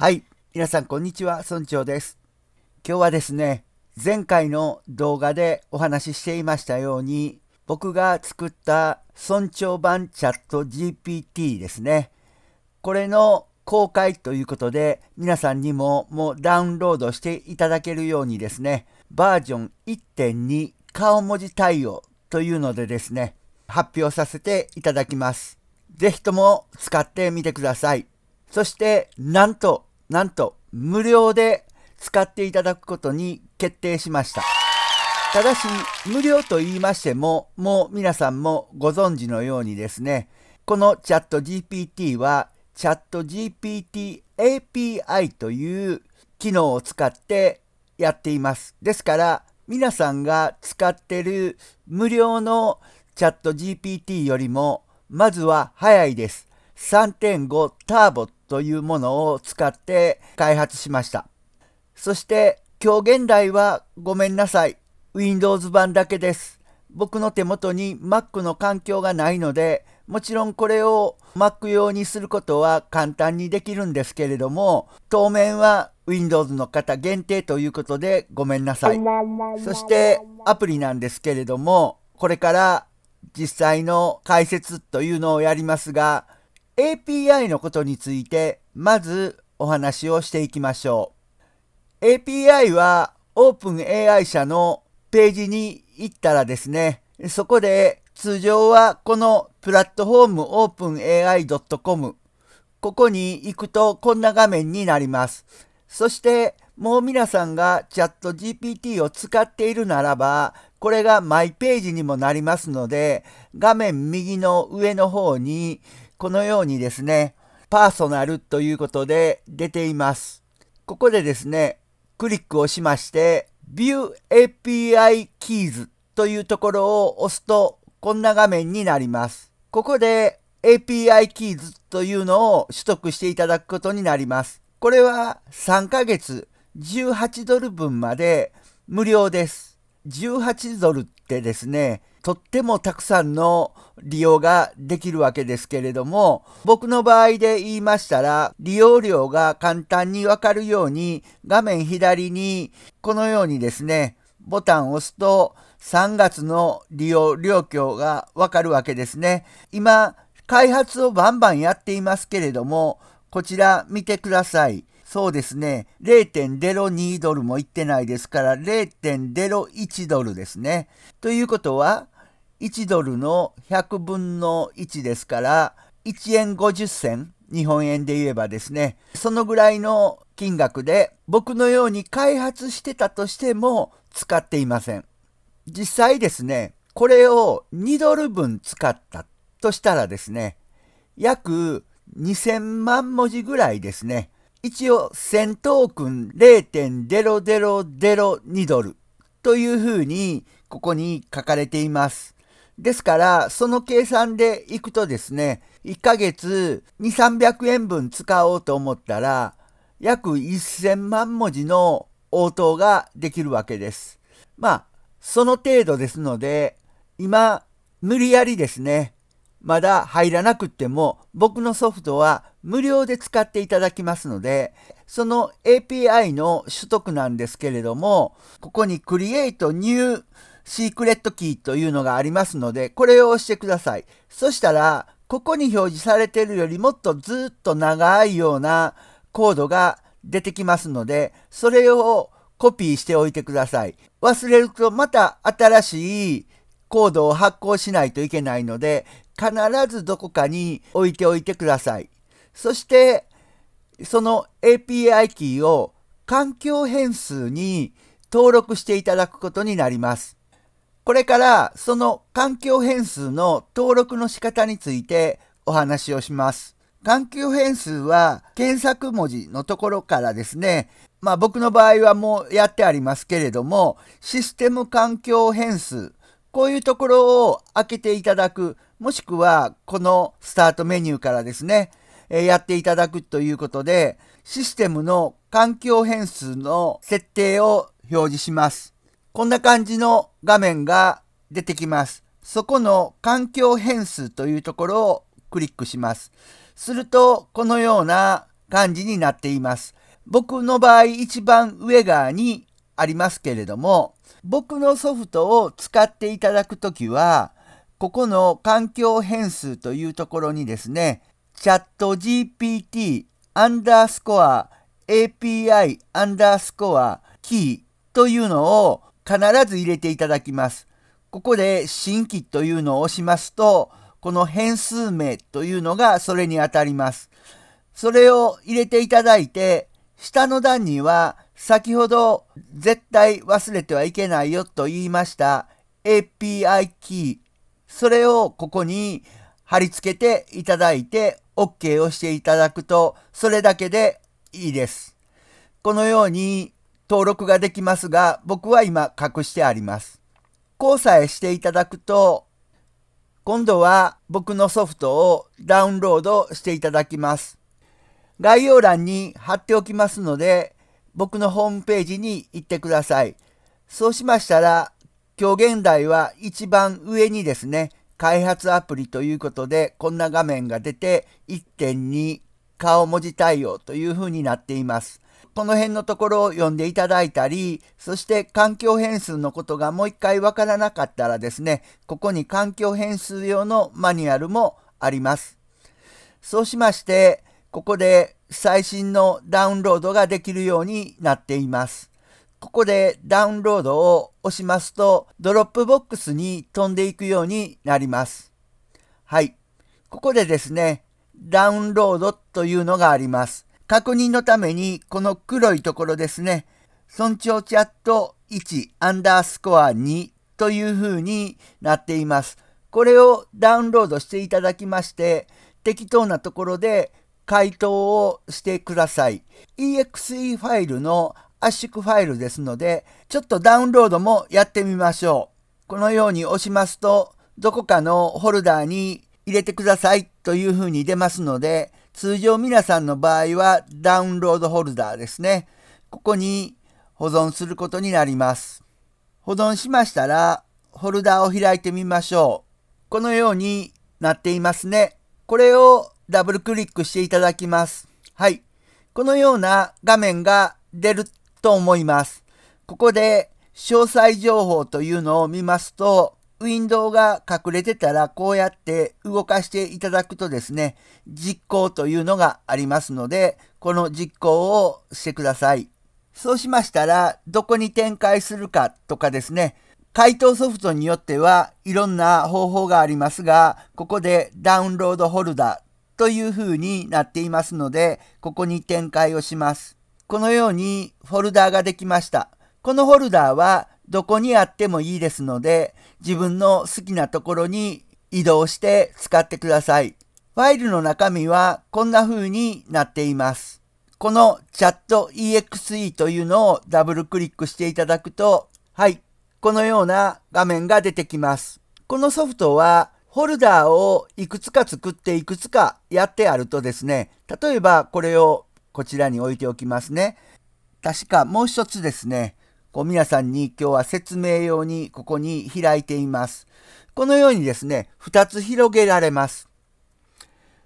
はい。皆さん、こんにちは。村長です。今日はですね、前回の動画でお話ししていましたように、僕が作った村長版チャット GPT ですね。これの公開ということで、皆さんにももうダウンロードしていただけるようにですね、バージョン1.2顔文字対応というのでですね、発表させていただきます。ぜひとも使ってみてください。そして、なんと、なんと無料で使っていただくことに決定しました。ただし、無料と言いましても、もう皆さんもご存知のようにですね、このチャット GPT は、チャット GPT API という機能を使ってやっています。ですから、皆さんが使ってる無料のチャット GPT よりも、まずは早いです。3.5ターボというものを使って開発しました。そして今日現代はごめんなさい。Windows 版だけです。僕の手元に Mac の環境がないので、もちろんこれを Mac 用にすることは簡単にできるんですけれども、当面は Windows の方限定ということでごめんなさい。そしてアプリなんですけれども、これから実際の解説というのをやりますが、API のことについてまずお話をしていきましょう。API は OpenAI 社のページに行ったらですね、そこで通常はこのプラットフォーム openai.com ここに行くとこんな画面になります。そしてもう皆さんがチャット GPT を使っているならばこれがマイページにもなりますので画面右の上の方にこのようにですね、パーソナルということで出ています。ここでですね、クリックをしまして、View API Keys というところを押すと、こんな画面になります。ここで API Keys というのを取得していただくことになります。これは3ヶ月18ドル分まで無料です。18ドルってですね、とってもたくさんの利用ができるわけですけれども、僕の場合で言いましたら、利用料が簡単にわかるように、画面左にこのようにですね、ボタンを押すと3月の利用状況がわかるわけですね。今、開発をバンバンやっていますけれども、こちら見てください。そうですね。0.02ドルもいってないですから、0.01ドルですね。ということは、1ドルの100分の1ですから、1円50銭、日本円で言えばですね、そのぐらいの金額で、僕のように開発してたとしても使っていません。実際ですね、これを2ドル分使ったとしたらですね、約2000万文字ぐらいですね、一応1000トークン0.0002ドルというふうにここに書かれています。ですから、その計算でいくとですね、1ヶ月2、300円分使おうと思ったら、約1000万文字の応答ができるわけです。まあ、その程度ですので、今、無理やりですね、まだ入らなくっても、僕のソフトは無料で使っていただきますので、その API の取得なんですけれども、ここに Create New Secret Key というのがありますので、これを押してください。そしたら、ここに表示されているよりもっとずっと長いようなコードが出てきますので、それをコピーしておいてください。忘れるとまた新しいコードを発行しないといけないので、必ずどこかに置いておいてください。そしてその API キーを環境変数に登録していただくことになります。これからその環境変数の登録の仕方についてお話をします。環境変数は検索文字のところからですね、まあ僕の場合はもうやってありますけれども、システム環境変数、こういうところを開けていただく、もしくはこのスタートメニューからですね、えやっていただくということで、システムの環境変数の設定を表示します。こんな感じの画面が出てきます。そこの環境変数というところをクリックします。すると、このような感じになっています。僕の場合一番上側にありますけれども、僕のソフトを使っていただくときは、ここの環境変数というところにですね、チャット GPT アンダースコア API アンダースコアキーというのを必ず入れていただきます。ここで新規というのを押しますと、この変数名というのがそれにあたります。それを入れていただいて、下の段には先ほど絶対忘れてはいけないよと言いました API キー。それをここに貼り付けていただいて OK をしていただくと、それだけでいいです。このように登録ができますが、僕は今隠してあります。こうさえしていただくと、今度は僕のソフトをダウンロードしていただきます。概要欄に貼っておきますので、僕のホームページに行ってください。そうしましたら、今日現代は一番上にですね、開発アプリということで、こんな画面が出て、1.2顔文字対応というふうになっています。この辺のところを読んでいただいたり、そして環境変数のことがもう一回わからなかったらですね、ここに環境変数用のマニュアルもあります。そうしまして、ここで最新のダウンロードができるようになっています。ここでダウンロードを押しますと、ドロップボックスに飛んでいくようになります。はい。ここでですね、ダウンロードというのがあります。確認のために、この黒いところですね、村長チャット1アンダースコア2という風になっています。これをダウンロードしていただきまして、適当なところで回答をしてください。exe ファイルの圧縮ファイルですので、ちょっとダウンロードもやってみましょう。このように押しますと、どこかのホルダーに入れてくださいというふうに出ますので、通常皆さんの場合はダウンロードホルダーですね。ここに保存することになります。保存しましたら、ホルダーを開いてみましょう。このようになっていますね。これをダブルクリックしていただきます。はい。このような画面が出ると思います。ここで詳細情報というのを見ますと、ウィンドウが隠れてたらこうやって動かしていただくとですね、実行というのがありますので、この実行をしてください。そうしましたら、どこに展開するかとかですね、回答ソフトによってはいろんな方法がありますが、ここでダウンロードホルダという風になっていますので、ここに展開をします。このようにフォルダーができました。このフォルダーはどこにあってもいいですので、自分の好きなところに移動して使ってください。ファイルの中身はこんな風になっています。このチャット exe というのをダブルクリックしていただくと、はい、このような画面が出てきます。このソフトはフォルダーをいくつか作っていくつかやってあるとですね、例えばこれをこちらに置いておきますね。確かもう一つですね、こう皆さんに今日は説明用にここに開いています。このようにですね、2つ広げられます。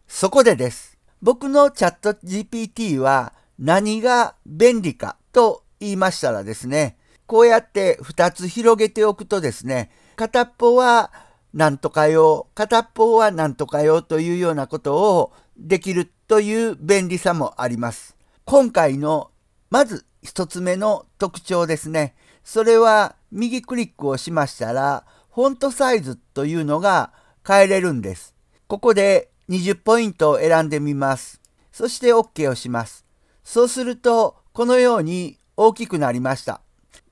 そこでです。僕のチャット GPT は何が便利かと言いましたらですね、こうやって2つ広げておくとですね、片っぽはなんとか用、片っぽはなんとか用というようなことをできるという便利さもあります。今回のまず一つ目の特徴ですね。それは右クリックをしましたら、フォントサイズというのが変えれるんです。ここで20ポイントを選んでみます。そして OK をします。そうすると、このように大きくなりました。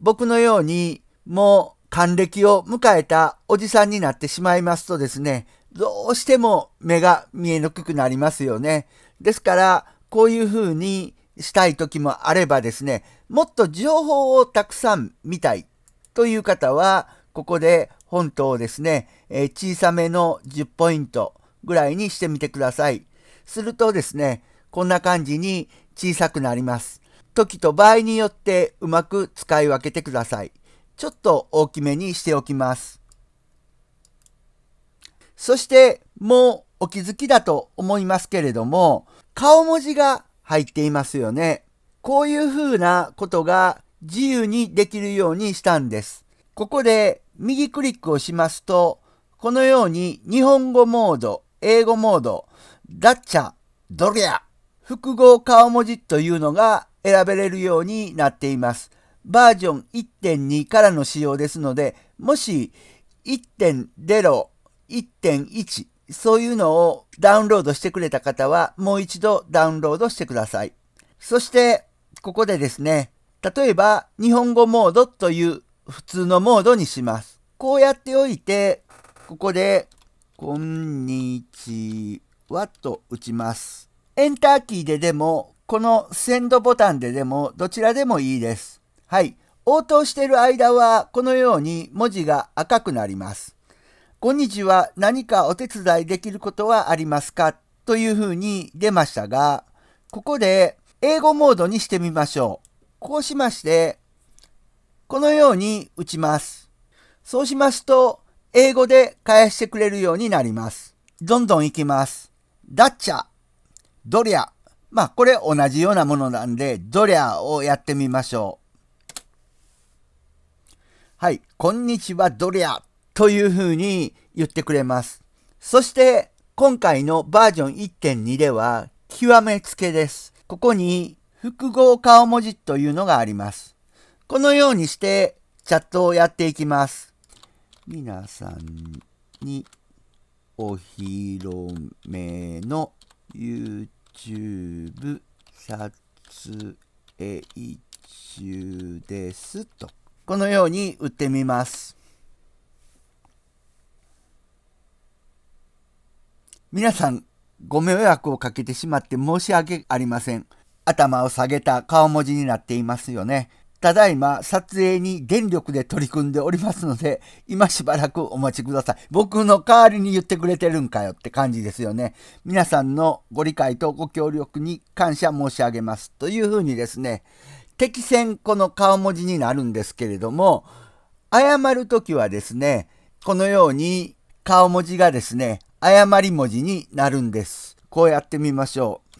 僕のように、もう還暦を迎えたおじさんになってしまいますとですね、どうしても目が見えにくくなりますよね。ですから、こういうふうにしたい時もあればですね、もっと情報をたくさん見たいという方は、ここで本島をですね、えー、小さめの10ポイントぐらいにしてみてください。するとですね、こんな感じに小さくなります。時と場合によってうまく使い分けてください。ちょっと大きめにしておきます。そしてもうお気づきだと思いますけれども、顔文字が入っていますよね。こういう風なことが自由にできるようにしたんです。ここで右クリックをしますと、このように日本語モード、英語モード、ダッチャ、ドリア、複合顔文字というのが選べれるようになっています。バージョン1.2からの仕様ですので、もし1.0 1.1そういうのをダウンロードしてくれた方はもう一度ダウンロードしてください。そしてここでですね、例えば日本語モードという普通のモードにします。こうやっておいて、ここでこんにちはと打ちます。エンターキーででも、このセンドボタンででもどちらでもいいです。はい。応答している間はこのように文字が赤くなります。に日は何かお手伝いできることはありますかというふうに出ましたが、ここで英語モードにしてみましょう。こうしまして、このように打ちます。そうしますと、英語で返してくれるようになります。どんどん行きます。ダッチャ、ドリャ。まあ、これ同じようなものなんで、ドリャをやってみましょう。はい、こんにちは、ドリャというふうに言ってくれます。そして今回のバージョン1.2では極めつけです。ここに複合顔文字というのがあります。このようにしてチャットをやっていきます。皆さんにお披露目の YouTube 撮影中ですと。このように打ってみます。皆さん、ご迷惑をかけてしまって申し訳ありません。頭を下げた顔文字になっていますよね。ただいま撮影に電力で取り組んでおりますので、今しばらくお待ちください。僕の代わりに言ってくれてるんかよって感じですよね。皆さんのご理解とご協力に感謝申し上げます。というふうにですね、適戦この顔文字になるんですけれども、謝るときはですね、このように顔文字がですね、誤り文字になるんです。こうやってみましょう。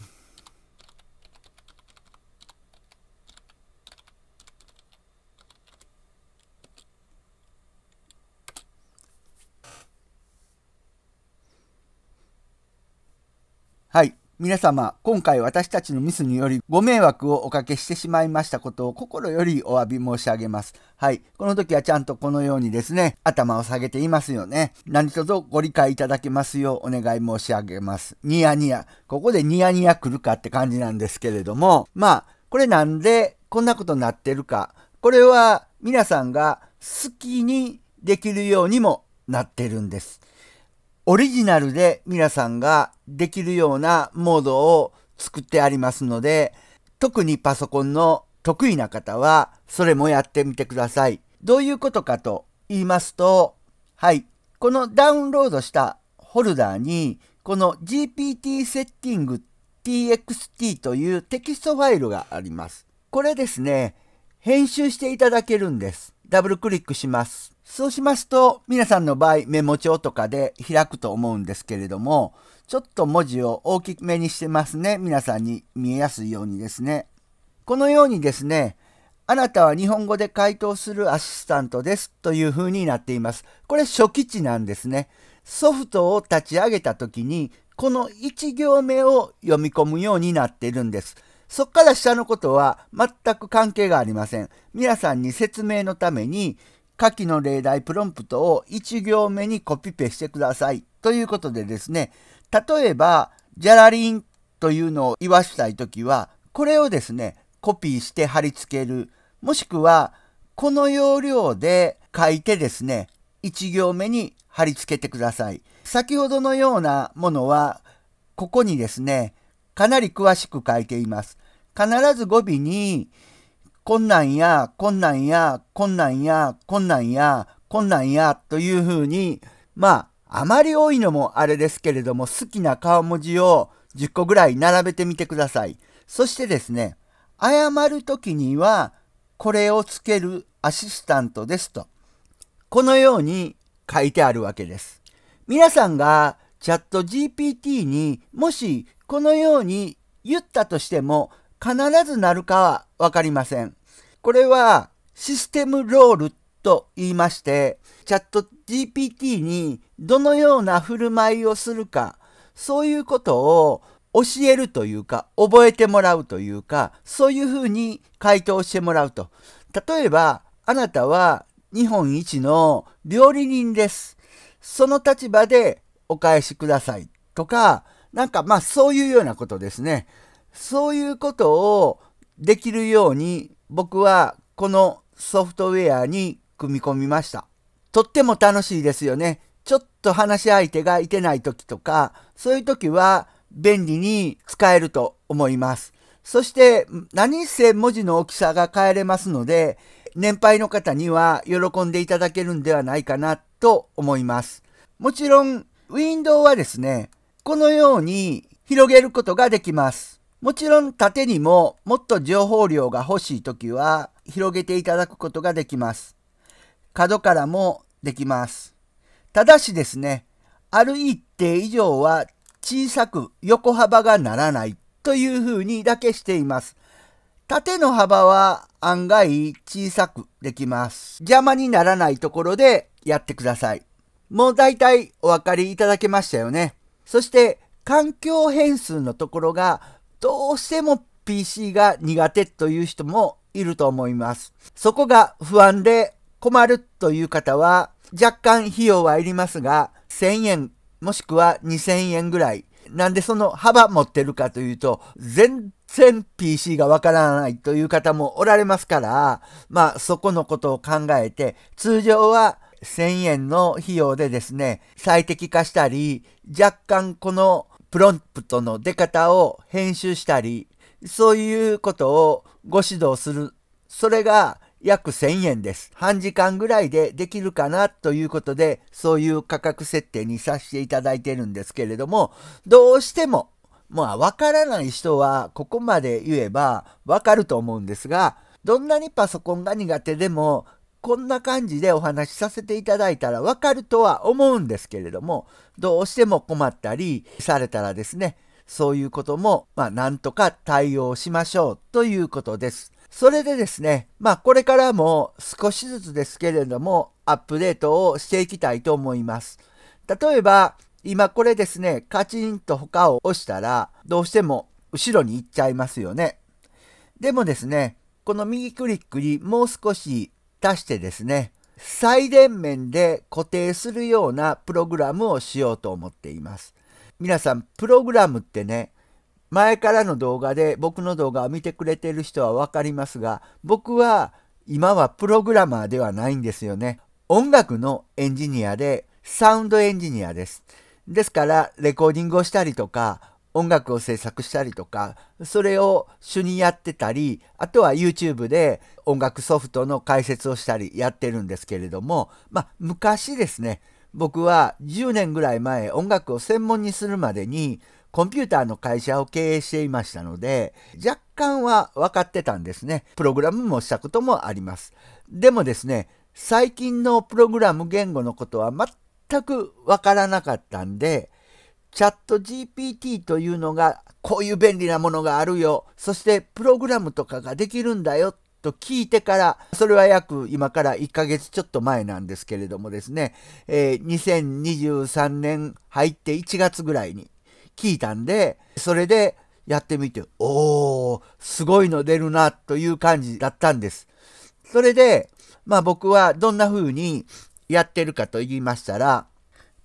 はい。皆様、今回私たちのミスによりご迷惑をおかけしてしまいましたことを心よりお詫び申し上げます。はい。この時はちゃんとこのようにですね、頭を下げていますよね。何卒ご理解いただけますようお願い申し上げます。ニヤニヤ。ここでニヤニヤ来るかって感じなんですけれども、まあ、これなんでこんなことになってるか。これは皆さんが好きにできるようにもなってるんです。オリジナルで皆さんができるようなモードを作ってありますので、特にパソコンの得意な方はそれもやってみてください。どういうことかと言いますと、はい、このダウンロードしたホルダーに、この GPT セッティング txt というテキストファイルがあります。これですね、編集していただけるんです。ダブルクリックします。そうしますと、皆さんの場合メモ帳とかで開くと思うんですけれども、ちょっと文字を大きめにしてますね。皆さんに見えやすいようにですね。このようにですね、あなたは日本語で回答するアシスタントですという風になっています。これ初期値なんですね。ソフトを立ち上げた時に、この1行目を読み込むようになっているんです。そっから下のことは全く関係がありません。皆さんに説明のために下記の例題プロンプトを1行目にコピペしてください。ということでですね、例えば、ジャラリンというのを言わしたいときは、これをですね、コピーして貼り付ける。もしくは、この要領で書いてですね、1行目に貼り付けてください。先ほどのようなものは、ここにですね、かなり詳しく書いています。必ず語尾にこんなんや、こんなんや、こんなんや、こんなんや、こんなんや、というふうに、まあ、あまり多いのもあれですけれども、好きな顔文字を10個ぐらい並べてみてください。そしてですね、謝るときには、これをつけるアシスタントですと、このように書いてあるわけです。皆さんがチャット GPT にもしこのように言ったとしても、必ずなるかはわかりません。これはシステムロールと言いまして、チャット GPT にどのような振る舞いをするか、そういうことを教えるというか、覚えてもらうというか、そういうふうに回答してもらうと。例えば、あなたは日本一の料理人です。その立場でお返しください。とか、なんかまあそういうようなことですね。そういうことをできるように僕はこのソフトウェアに組み込みました。とっても楽しいですよね。ちょっと話し相手がいてない時とか、そういう時は便利に使えると思います。そして何せ文字の大きさが変えれますので、年配の方には喜んでいただけるんではないかなと思います。もちろん、ウィンドウはですね、このように広げることができます。もちろん縦にももっと情報量が欲しいときは広げていただくことができます。角からもできます。ただしですね、ある一定以上は小さく横幅がならないというふうにだけしています。縦の幅は案外小さくできます。邪魔にならないところでやってください。もう大体お分かりいただけましたよね。そして環境変数のところがどうしても PC が苦手という人もいると思います。そこが不安で困るという方は、若干費用はいりますが、1000円もしくは2000円ぐらい。なんでその幅持ってるかというと、全然 PC がわからないという方もおられますから、まあそこのことを考えて、通常は1000円の費用でですね、最適化したり、若干このプロンプトの出方を編集したり、そういうことをご指導する。それが約1000円です。半時間ぐらいでできるかなということで、そういう価格設定にさせていただいてるんですけれども、どうしても、まあ、わからない人は、ここまで言えばわかると思うんですが、どんなにパソコンが苦手でも、こんな感じでお話しさせていただいたらわかるとは思うんですけれども、どうしても困ったりされたらですね、そういうことも、まあ、なんとか対応しましょうということです。それでですね、まあ、これからも少しずつですけれども、アップデートをしていきたいと思います。例えば、今これですね、カチンと他を押したら、どうしても後ろに行っちゃいますよね。でもですね、この右クリックにもう少し足してですね、最電面で固定するようなプログラムをしようと思っています。皆さん、プログラムってね、前からの動画で僕の動画を見てくれてる人はわかりますが、僕は今はプログラマーではないんですよね。音楽のエンジニアでサウンドエンジニアです。ですから、レコーディングをしたりとか、音楽を制作したりとか、それを主にやってたり、あとは YouTube で音楽ソフトの解説をしたりやってるんですけれども、まあ昔ですね、僕は10年ぐらい前音楽を専門にするまでにコンピューターの会社を経営していましたので、若干は分かってたんですね。プログラムもしたこともあります。でもですね、最近のプログラム言語のことは全く分からなかったんで、チャット GPT というのがこういう便利なものがあるよ。そしてプログラムとかができるんだよ。と聞いてから、それは約今から1ヶ月ちょっと前なんですけれどもですね、えー、2023年入って1月ぐらいに聞いたんで、それでやってみて、おー、すごいの出るなという感じだったんです。それで、まあ僕はどんな風にやってるかと言いましたら、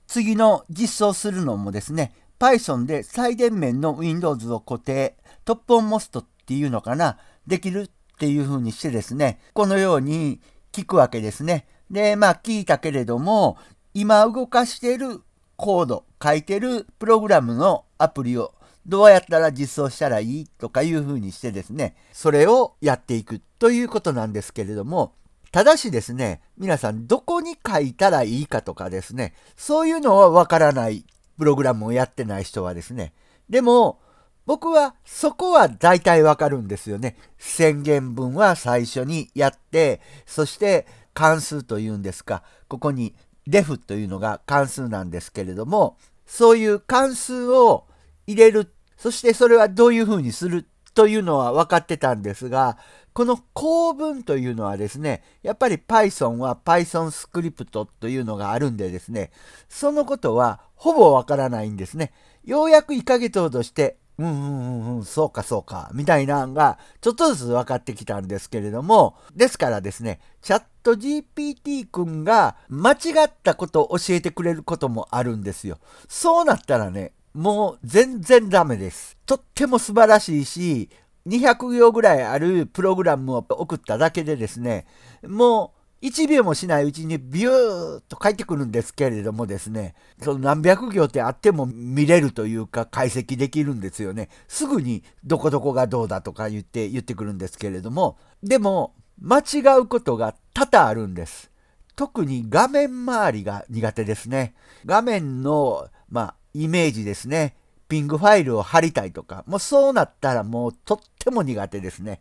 次の実装するのもですね、Python で最前面の Windows を固定、トップオンモストっていうのかな、できるっていう風にしてですね、このように聞くわけですね。で、まあ聞いたけれども、今動かしているコード、書いてるプログラムのアプリをどうやったら実装したらいいとかいう風にしてですね、それをやっていくということなんですけれども、ただしですね、皆さんどこに書いたらいいかとかですね、そういうのはわからないプログラムをやってない人はですね。でも、僕はそこは大体わかるんですよね。宣言文は最初にやって、そして関数というんですか、ここにレフというのが関数なんですけれども、そういう関数を入れる、そしてそれはどういうふうにするというのは分かってたんですが、この構文というのはですね、やっぱり Python は Python スクリプトというのがあるんでですね、そのことはほぼわからないんですね。ようやく1ヶ月ほどして、うんうんうんうん、そうかそうか、みたいなのが、ちょっとずつ分かってきたんですけれども、ですからですね、チャット GPT 君が間違ったことを教えてくれることもあるんですよ。そうなったらね、もう全然ダメです。とっても素晴らしいし、200行ぐらいあるプログラムを送っただけでですね、もう1秒もしないうちにビューっと返ってくるんですけれどもですね、その何百行ってあっても見れるというか解析できるんですよね。すぐにどこどこがどうだとか言って言ってくるんですけれども、でも間違うことが多々あるんです。特に画面周りが苦手ですね。画面の、まあ、イメージですね。ピングファイルを貼りたいとか、もうそうなったらもうとっても苦手ですね。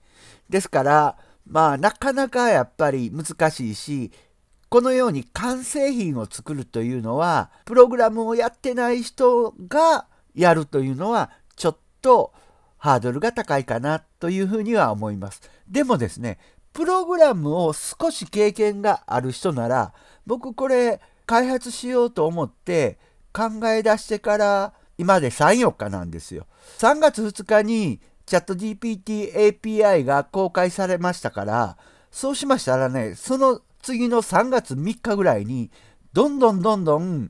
ですから、まあなかなかやっぱり難しいし、このように完成品を作るというのは、プログラムをやってない人がやるというのは、ちょっとハードルが高いかなというふうには思います。でもですね、プログラムを少し経験がある人なら、僕これ開発しようと思って考え出してから今で3、4日なんですよ。3月2日にチャット GPT API が公開されましたから、そうしましたらね、その次の3月3日ぐらいに、どんどんどんどん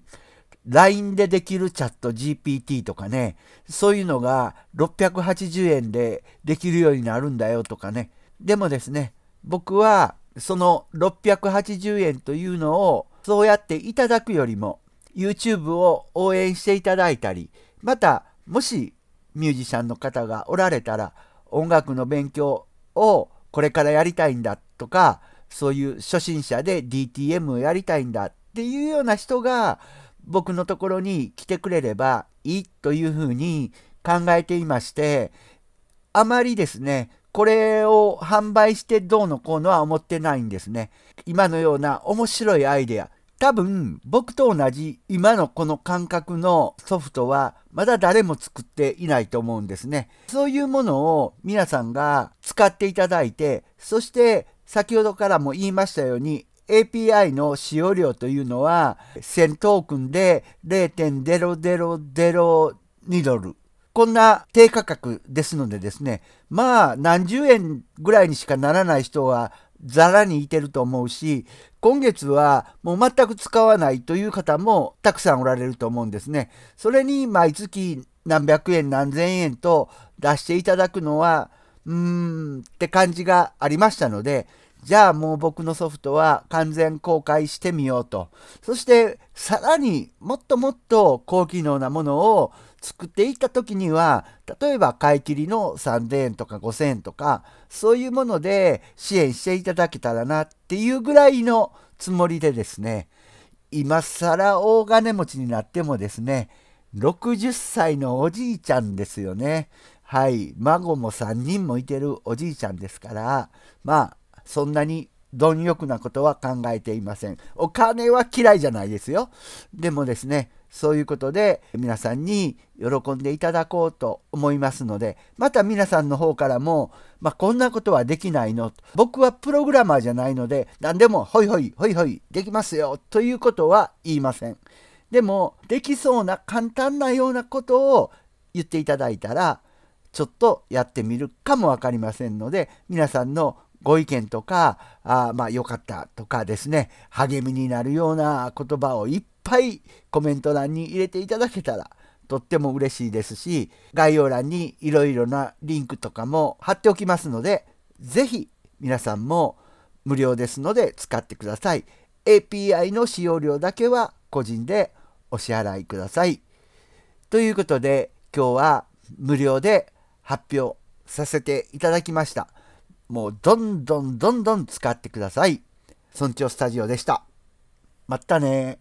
LINE でできるチャット GPT とかね、そういうのが680円でできるようになるんだよとかね。でもですね、僕はその680円というのをそうやっていただくよりも YouTube を応援していただいたり、また、もしミュージシャンの方がおられたら、音楽の勉強をこれからやりたいんだとか、そういう初心者で DTM をやりたいんだっていうような人が、僕のところに来てくれればいいというふうに考えていまして、あまりですね、これを販売してどうのこうのは思ってないんですね。今のような面白いアイデア、多分僕と同じ今のこの感覚のソフトはまだ誰も作っていないと思うんですね。そういうものを皆さんが使っていただいて、そして先ほどからも言いましたように API の使用量というのは1000トークンで0.0002ドル。こんな低価格ですのでですね、まあ何十円ぐらいにしかならない人はざらにいてると思うし、今月はもう全く使わないという方もたくさんおられると思うんですね。それに毎月何百円何千円と出していただくのは、うーんって感じがありましたので、じゃあもう僕のソフトは完全公開してみようと。そしてさらにもっともっと高機能なものを作っていった時には、例えば買い切りの3000円とか5000円とか、そういうもので支援していただけたらなっていうぐらいのつもりでですね、今更大金持ちになってもですね、60歳のおじいちゃんですよね。はい、孫も3人もいてるおじいちゃんですから、まあ、そんなに貪欲なことは考えていません。お金は嫌いじゃないですよ。でもですね、そういうことで皆さんに喜んでいただこうと思いますので、また皆さんの方からも、まあ、こんなことはできないの。僕はプログラマーじゃないので、何でもほいほい、ほいほい、できますよ、ということは言いません。でも、できそうな簡単なようなことを言っていただいたら、ちょっとやってみるかも分かりませんので、皆さんのご意見とか、あまあ良かったとかですね、励みになるような言葉をいっぱいコメント欄に入れていただけたら、とっても嬉しいですし、概要欄にいろいろなリンクとかも貼っておきますので、是非皆さんも無料ですので使ってください。API の使用料だけは個人でお支払いください。ということで今日は無料で発表させていただきました。もうどんどんどんどん使ってください。村長スタジオでした。またね